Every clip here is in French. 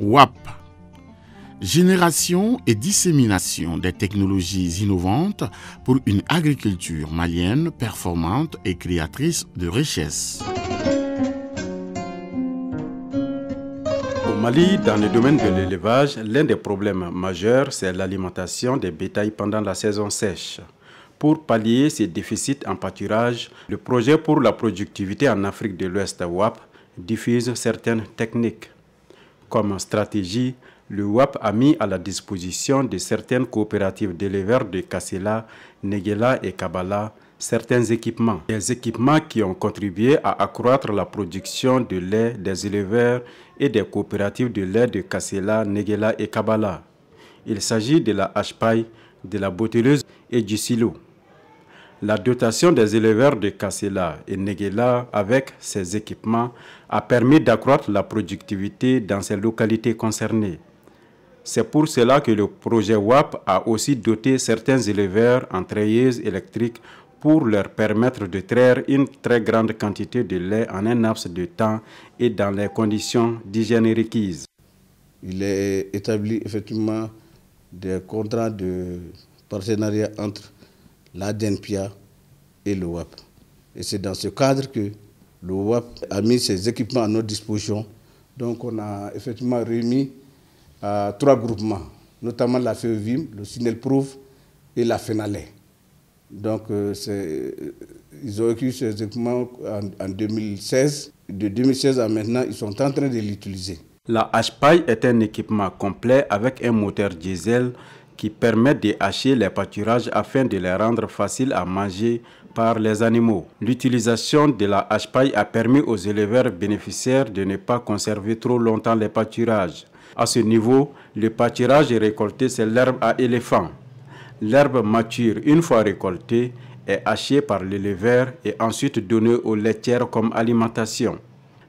WAP, Génération et dissémination des technologies innovantes pour une agriculture malienne performante et créatrice de richesses. Au Mali, dans le domaine de l'élevage, l'un des problèmes majeurs, c'est l'alimentation des bétails pendant la saison sèche. Pour pallier ces déficits en pâturage, le projet pour la productivité en Afrique de l'Ouest, WAP, diffuse certaines techniques. Comme stratégie, le WAP a mis à la disposition de certaines coopératives d'éleveurs de Kassela, Negela et Kabbala certains équipements. Des équipements qui ont contribué à accroître la production de lait des éleveurs et des coopératives de lait de Kassela, Negela et Kabbala. Il s'agit de la Hachepaille, de la bouteilleuse et du silo. La dotation des éleveurs de Kassela et Negela avec ces équipements a permis d'accroître la productivité dans ces localités concernées. C'est pour cela que le projet WAP a aussi doté certains éleveurs en treilleuses électriques pour leur permettre de traire une très grande quantité de lait en un laps de temps et dans les conditions d'hygiène requises. Il est établi effectivement des contrats de partenariat entre la DENPIA et le WAP. Et c'est dans ce cadre que le WAP a mis ses équipements à notre disposition. Donc on a effectivement remis euh, à trois groupements, notamment la FEOVIM, le Signal et la FENALE. Donc euh, euh, ils ont acquis ces équipements en, en 2016. De 2016 à maintenant, ils sont en train de l'utiliser. La HPI est un équipement complet avec un moteur diesel qui permettent de hacher les pâturages afin de les rendre faciles à manger par les animaux. L'utilisation de la hache-paille a permis aux éleveurs bénéficiaires de ne pas conserver trop longtemps les pâturages. À ce niveau, le pâturage récolté, c'est l'herbe à éléphant. L'herbe mature, une fois récoltée, est hachée par l'éleveur et ensuite donnée aux laitières comme alimentation.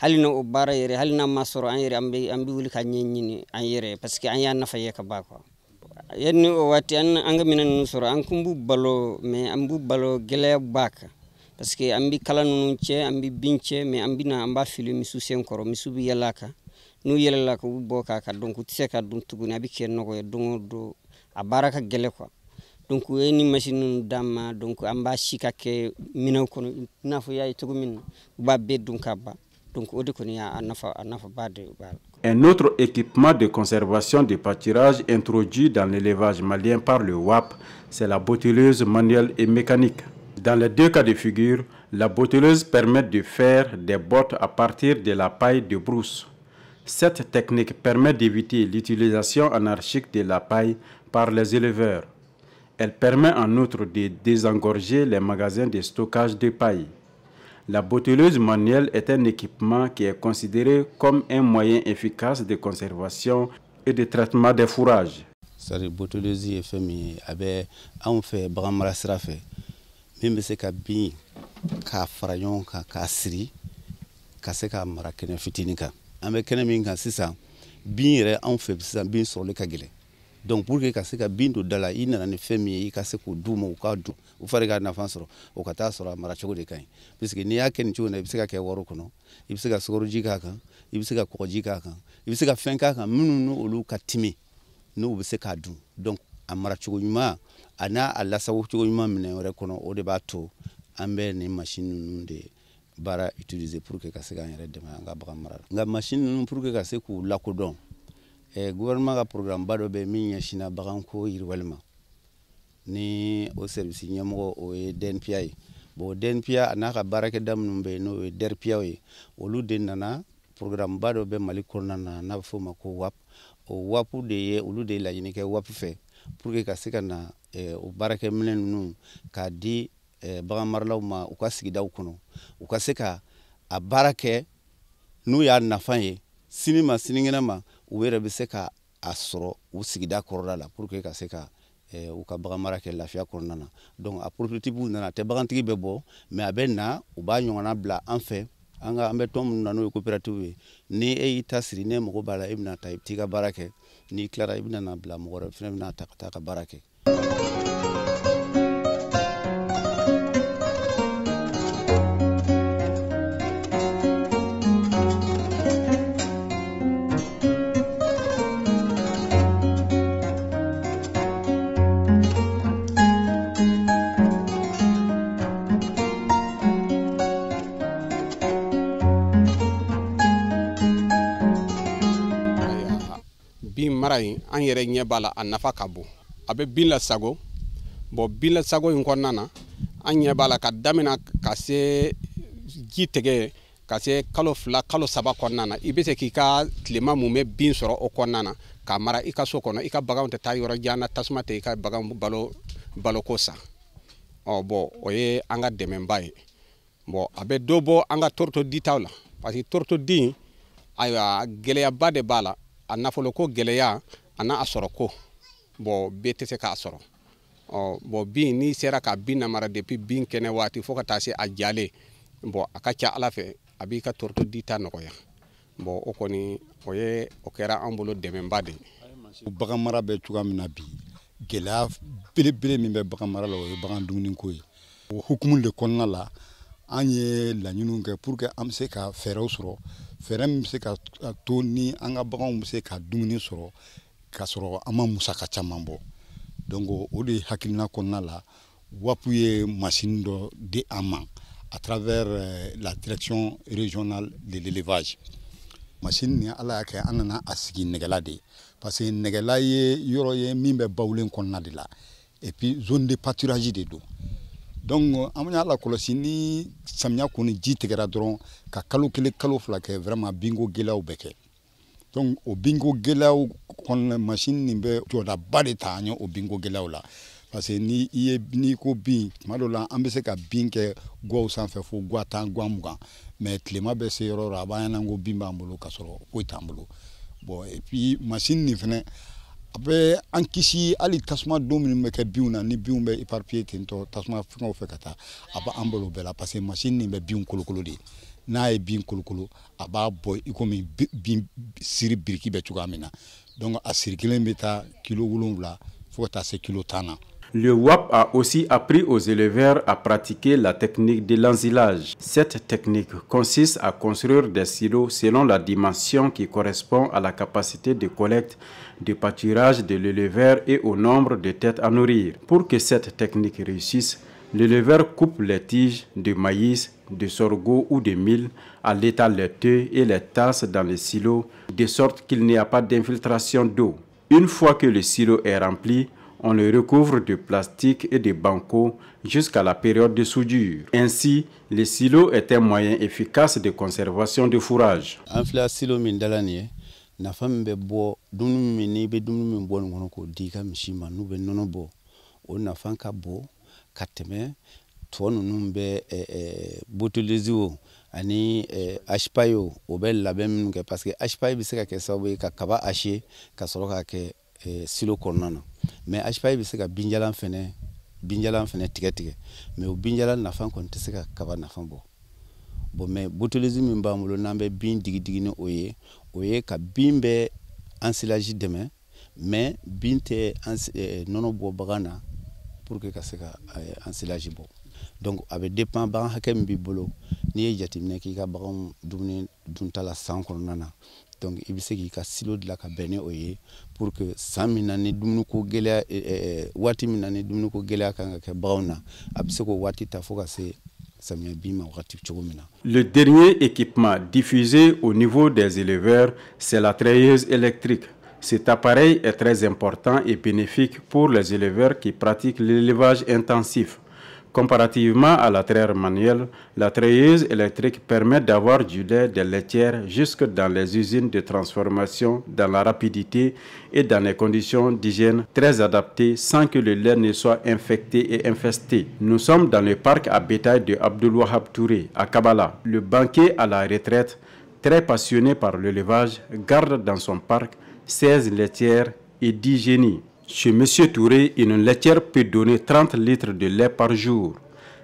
hali na ubara yere hali n'a masoro an yere ambi ambi an bɛ wuli ka ɲɛɲini an yere parce que an y'a nafa ye ka ban quoi yanni o waati an an ka minɛn ninnu sɔrɔ an kumbu balo me an b'u balo gele b'a kan parce que an kala ninnu cɛ an bɛ bin cɛ na amba b'a fili misiw sen kɔrɔ misiw bɛ n'u yɛlɛla k'u bɛ bɔ k'a kan donc u tɛ se ka dun tuguni a bɛ kɛ nɔgɔ ye don o don a baara ka gɛlɛ donc u machine ninnu d'an ma donc an b'a si ka kɛ minɛn kɔnɔ i n'a fɔ i b'a bɛɛ dun ka Un autre équipement de conservation des pâturages introduit dans l'élevage malien par le WAP, c'est la bouteilleuse manuelle et mécanique. Dans les deux cas de figure, la bouteilleuse permet de faire des bottes à partir de la paille de brousse. Cette technique permet d'éviter l'utilisation anarchique de la paille par les éleveurs. Elle permet en outre de désengorger les magasins de stockage de paille. La boteleuse manuelle est un équipement qui est considéré comme un moyen efficace de conservation et de traitement des fourrages. La botolezi manuelle est un ah ben, ye fait bɛ anw fɛ baganmara sira fɛ min bɛ se ka bin c'est k'a donc pour que ka se ka bin don da la i nana ni fɛn min ye i ka se k'o d'u ma u ka dun u fari ka nafa sɔrɔ o ka taa sɔrɔ a mara cogo de ka ɲi puisque n'i y'a kɛ nin cogo na i bɛ se ka kɛ waro kɔnɔ i bɛ se ka sukoroji k'a kan i bɛ se ka kɔgɔji k'a kan i bɛ se ka fɛn k'a kan minnu n'olu ka timi n'u bɛ se k'a dun donc a mara cogo ɲuman a n'a a lasago cogo ɲuman minɛn wɛrɛ kɔnɔ o de b'a to an bɛ nin machine ninnu de baara utiliser pour que ka se k'an yɛrɛ dɛmɛ an ka bagan mara la nka machine ninnu pour que ka se k'u lakodɔn eh, gouvernement ka programme ba dɔ bɛ min ɲɛsina baganko yiriwali ma ni o service ɲɛmɔgɔ o ye dnpa ye bon dnpa a n'a ka baarakɛda minnu bɛ n'o ye drpa ye olu de nana programme ba dɔ mali kɔnɔna na n'a bɛ ma ko wap o wapu de ye olu de laɲini kɛ wapu fɛ pour que ka se ka na eh, o baarakɛminɛ ninnu k'a di eh, baganmaralaw ma u ka sigidaw kɔnɔ u ka se ka a baara kɛ n'u y'a nafa ye sini ma sinikɛnɛ ma u yɛrɛ bɛ se ka a sɔrɔ u sigida kɔrɔda la pour ke ka se ka eh, u ka bagamara kɛ lafiya kɔnɔna na donc a prototype nana tɛ bagantigi bɛ bɔ mais a bɛ na u b'a ɲɔgɔnna bila an fɛ an ka an bɛ tɔn minnu na n'o ye coopérative ye ni e y'i ta siri ni e mɔgɔ b'a la e bɛna ta i bɛ t'i ka baara kɛ n'i kilara i benana bila mɔgɔrɛ fɛnɛ fana bɛna ta ka taa ka baara kɛ mara in an yɛrɛ ɲɛ b'a la a nafa ka bon a bɛ bin lasago bɔn bin lasago in kɔnɔna na an ɲɛ b'a la ka damina ka se ji tigɛ ka se kalo fila kalo saba kɔnɔna na i bɛ se k'i ka tilema mun bɛ bin sɔrɔ o kɔnɔna na k'a mara i ka so kɔnɔ i ka baganw tɛ taa yɔrɔ jan na tasuma tɛ i ka baganw balo baloko sa ɔ bɔn o ye an ka dɛmɛba ye bɔn a bɛ dɔ bɔ an ka toroto ditaw la parce que toroto di ayiwa gɛlɛyaba de b'a la a nafoloko gɛlɛya a n'a a sɔrɔko bɔn bɛɛ tɛ se k'a sɔrɔ ɔ bɔn bin n'i sera ka bin namara depi bin kɛnɛ waati fo ka taa se a jalen bɔn a ka ca ala fɛ a b'i ka toroto dita nɔgɔya bɔn o kɔni o ye o kɛra an bolo dɛmɛba de ye baganmara bɛ cogoya min na bi gɛlɛya belebele min bɛ baganmara la o ye bagan dumuniko ye o hukumu de kɔnɔna la an ye laɲiniw kɛ pour que an bɛ se ka fɛɛrɛw sɔrɔ fɛɛrɛ min bɛ se ka to ni an ka baganw bɛ se ka dumuni sɔrɔ k'a sɔrɔ an ma musaka caman bɔ donc o de ye hakilina kɔnɔna la wapu ye masini dɔ di an ma à travers euh, la direction régionale de l'élevage masini nin ala y'a kɛ an nana a sigi nɛgɛla de parce que nɛgɛla ye yɔrɔ ye min bɛ bawulen kɔnɔna de la et puis zone de pâturage de don donc an y'a lakɔlɔsi ni samiya kɔni ji tigɛra dɔrɔn ka kalo kelen kalo fila kɛ vraiment binko gɛlɛyaw bɛ kɛ donc o binko gɛlɛyaw kɔnɔna machine nin bɛ jɔdaba de ta an ye o binko gɛlɛyaw la parce que ni i ye n'i ko bin tuma dɔ la an bɛ se ka bin kɛ guwaw sanfɛ fo guwa tan guwa mugan mɛ tilema bɛ se yɔrɔ o yɔrɔ a b'an ɲɛna ko bin b'an bolo ka sɔrɔ foyi t'an bolo bon et puis machine nin fɛnɛ a bɛ an kisi hali tasuma don minnu bɛ kɛ binw na ni binw bɛ éparpillé tentɔ tasuma fɛngɛw fɛ ka taa a b'an balo o bɛɛ machine nin bɛ binw kolokolo de bin kolokolo a b'a bɔ i bin siri biriki bɛ cogoya donc a siri kelen kilo wolonwula fo ka taa se kilo tan Le WAP a aussi appris aux éleveurs à pratiquer la technique de l'ensilage. Cette technique consiste à construire des silos selon la dimension qui correspond à la capacité de collecte des pâturage de l'éleveur et au nombre de têtes à nourrir. Pour que cette technique réussisse, l'éleveur coupe les tiges de maïs, de sorgho ou de mil, à l'état laiteux et les tasse dans les silos, de sorte qu'il n'y a pas d'infiltration d'eau. Une fois que le silo est rempli, on le recouvre de plastique et de banco jusqu'à la période de soudure. Ainsi, le silo est un moyen efficace de conservation de fourrage. nafa min bɛ bɔ dumuni min n'i bɛ dumuni min bɔ nin kɔnɔ k'o di i ka misi ma n'u bɛ nɔnɔ bɔ o nafa ka bon ka tɛmɛ tɔ ninnu bɛ botolizi o ani asipayi o o bɛ labɛn minnu kɛ parce que asipayi bɛ se ka kɛ sababu ye ka kaba asiye ka sɔrɔ k'a kɛ silo kɔnɔna na mɛ asipayi bɛ se ka binjalan fɛnɛ binjalan fɛnɛ tigɛ mɛ o binjalan nafa kɔni tɛ se ka kaba nafa bɔ bon mɛ botolisi min b'an bolo n'an bɛ bin digi digi ni o ye o ye ka bin bɛ ensilage dɛmɛ mɛ bin tɛ eh, nɔnɔ bɔ bagan na pour que ka se ka eh, ensilage bɔ donc a bɛ dépend bagan hakɛ min b'i bolo n'i ye jateminɛ k'i ka baganw dumuni dunta la san kɔnɔna na donc i bɛ se k'i ka silo dilan ka bɛn ni o ye pour que san min na ni dumuniko gɛlɛya eh, eh, waati min na ni dumuniko gɛlɛya kan ka kɛ baganw na a bɛ se k'o waati ta fo ka se Le dernier équipement diffusé au niveau des éleveurs, c'est la treilleuse électrique. Cet appareil est très important et bénéfique pour les éleveurs qui pratiquent l'élevage intensif. Comparativement à la traire manuelle, la trayeuse électrique permet d'avoir du lait des laitières jusque dans les usines de transformation dans la rapidité et dans les conditions d'hygiène très adaptées sans que le lait ne soit infecté et infesté. Nous sommes dans le parc à bétail de Abdul Touré à Kabbalah. Le banquier à la retraite, très passionné par l'élevage, garde dans son parc 16 laitières et 10 génies. Chez M. Touré, une laitière peut donner 30 litres de lait par jour.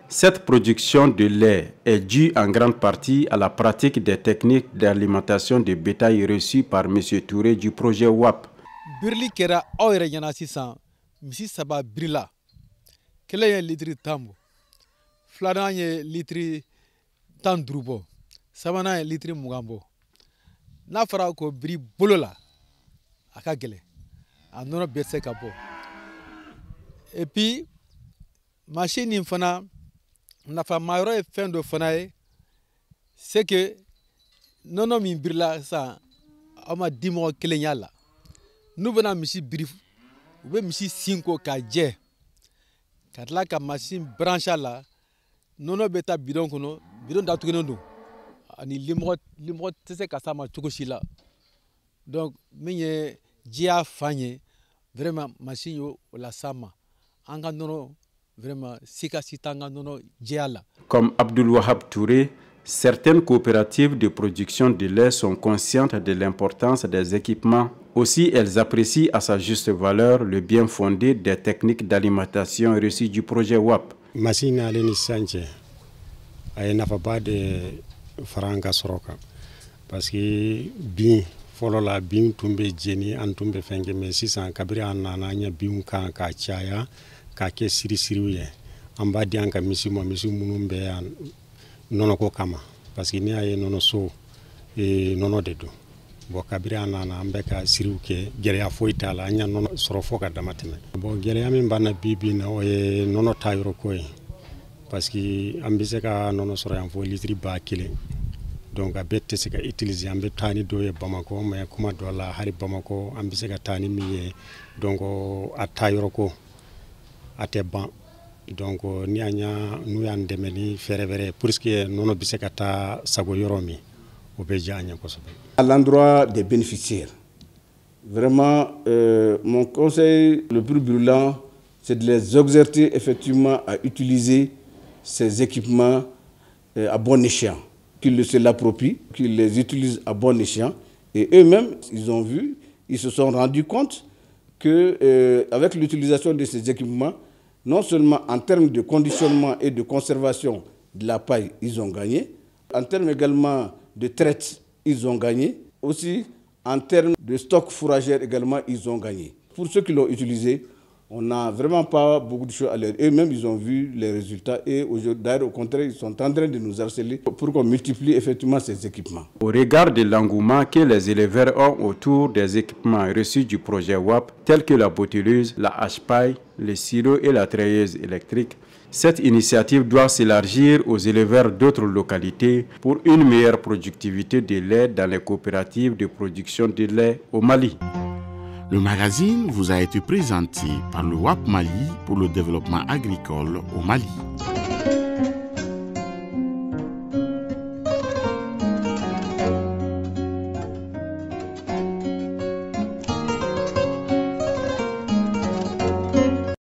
Cette production de lait est due en grande partie à la pratique des techniques d'alimentation de bétail reçues par M. Touré du projet WAP. Birli kera oire yana ɲɛna sisan misi saba brila. kelen ye litiri tan bɔ filanan ye litiri tan duuru bɔ ye n'a ko bolo la a a nɔnɔ bɛɛ tɛ ka bɔ et puis machine nin e fana nafamayɔrɔ ye fɛn dɔ fana ye c'est que nɔnɔ min birila sisan aw ma di mɔgɔ kelen y'a la n'u bɛna misi biri u bɛ misi sin ko k'a jɛ ka tila ka machine branche a la nɔnɔ bɛ taa bidɔn kɔnɔ bidɔn datugulen don ani limɔgɔ limɔgɔ tɛ se ka s'a ma cogo si la donc min ye jɛya fan ye vraiment vraiment comme abdul wahab touré. Certaines coopératives de production de lait sont conscientes de l'importance des équipements. Aussi, elles apprécient à sa juste valeur le bien fondé des techniques d'alimentation reçues du projet WAP. de parce que bien, fɔlɔ la bin tun bɛ jeni an tun bɛ fɛn kɛ mɛ sisan kabiri an nana an ye binw kan k'a caya k'a kɛ sirisiriw ye an b'a di an ka misi ma misi minnu bɛ yan nɔnɔko kama parce que n'i y'a ye nɔnɔso ee nɔnɔ de don bɔn kabiri an nana an bɛ ka siriw kɛ gɛlɛya foyi t'a la an y'a nɔnɔ sɔrɔ fɔ ka dama tɛmɛ bɔn gɛlɛya min b'an na bi na o ye nɔnɔ ta yɔrɔ ko ye parce que an bɛ se ka nɔnɔ sɔrɔ yan fo litiri ba kelen donc a bɛɛ tɛ se ka utiliser an bɛ taa ni dɔw ye Bamako mais kuma dɔ la hali Bamako an bɛ se ka taa ni min ye donc a taa yɔrɔko a tɛ ban donc ni an y'a n'u y'an dɛmɛ ni fɛɛrɛ wɛrɛ ye pour nɔnɔ bɛ se ka taa sago yɔrɔ min o bɛ diya an ye kosɛbɛ. à l'endroit des bénéficiaires vraiment euh, mon conseil le plus brûlant c'est de les exhorter effectivement à utiliser ces équipements euh, à bon échéant qu'ils se l'approprient, qu'ils les utilisent à bon escient. Et eux-mêmes, ils ont vu, ils se sont rendus compte que euh, avec l'utilisation de ces équipements, non seulement en termes de conditionnement et de conservation de la paille, ils ont gagné, en termes également de traite, ils ont gagné, aussi en termes de stock fourragère également, ils ont gagné. Pour ceux qui l'ont utilisé, on n'a vraiment pas beaucoup de choses à l'heure, Eux-mêmes, ils ont vu les résultats et d'ailleurs, au contraire, ils sont en train de nous harceler pour qu'on multiplie effectivement ces équipements. Au regard de l'engouement que les éleveurs ont autour des équipements reçus du projet WAP, tels que la botuleuse, la hache-paille, les et la treilleuse électrique, cette initiative doit s'élargir aux éleveurs d'autres localités pour une meilleure productivité de lait dans les coopératives de production de lait au Mali. Le magazine vous a été présenté par le WAP Mali pour le développement agricole au Mali.